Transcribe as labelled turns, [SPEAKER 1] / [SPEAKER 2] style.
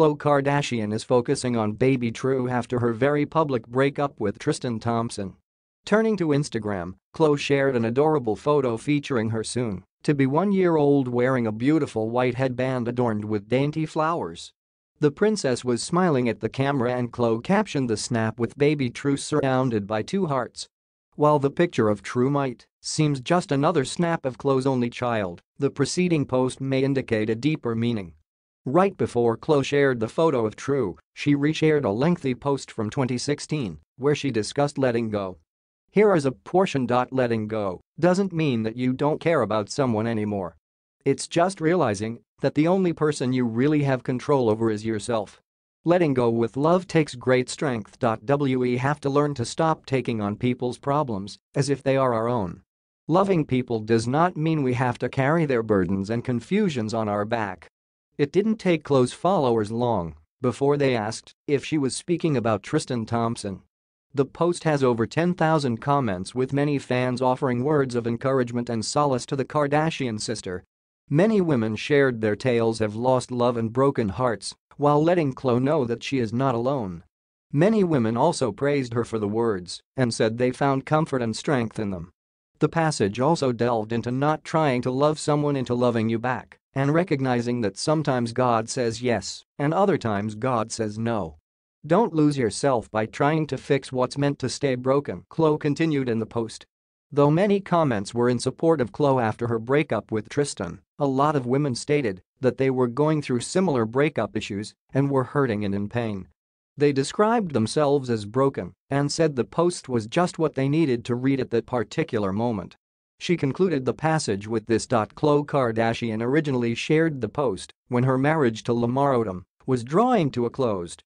[SPEAKER 1] Khloe Kardashian is focusing on Baby True after her very public breakup with Tristan Thompson. Turning to Instagram, Khloe shared an adorable photo featuring her soon to be one-year-old wearing a beautiful white headband adorned with dainty flowers. The princess was smiling at the camera and Khloe captioned the snap with baby True surrounded by two hearts. While the picture of True might seems just another snap of Khloe's only child, the preceding post may indicate a deeper meaning. Right before Chloe shared the photo of True, she reshared a lengthy post from 2016 where she discussed letting go. Here is a portion. Letting go doesn't mean that you don't care about someone anymore. It's just realizing that the only person you really have control over is yourself. Letting go with love takes great strength. We have to learn to stop taking on people's problems as if they are our own. Loving people does not mean we have to carry their burdens and confusions on our back. It didn't take close followers long before they asked if she was speaking about Tristan Thompson. The post has over 10,000 comments with many fans offering words of encouragement and solace to the Kardashian sister. Many women shared their tales of lost love and broken hearts while letting Chloe know that she is not alone. Many women also praised her for the words and said they found comfort and strength in them. The passage also delved into not trying to love someone into loving you back and recognizing that sometimes God says yes and other times God says no. Don't lose yourself by trying to fix what's meant to stay broken, Chloe continued in the post. Though many comments were in support of Chloe after her breakup with Tristan, a lot of women stated that they were going through similar breakup issues and were hurting and in pain. They described themselves as broken and said the post was just what they needed to read at that particular moment. She concluded the passage with this. Khloe Kardashian originally shared the post when her marriage to Lamar Odom was drawing to a close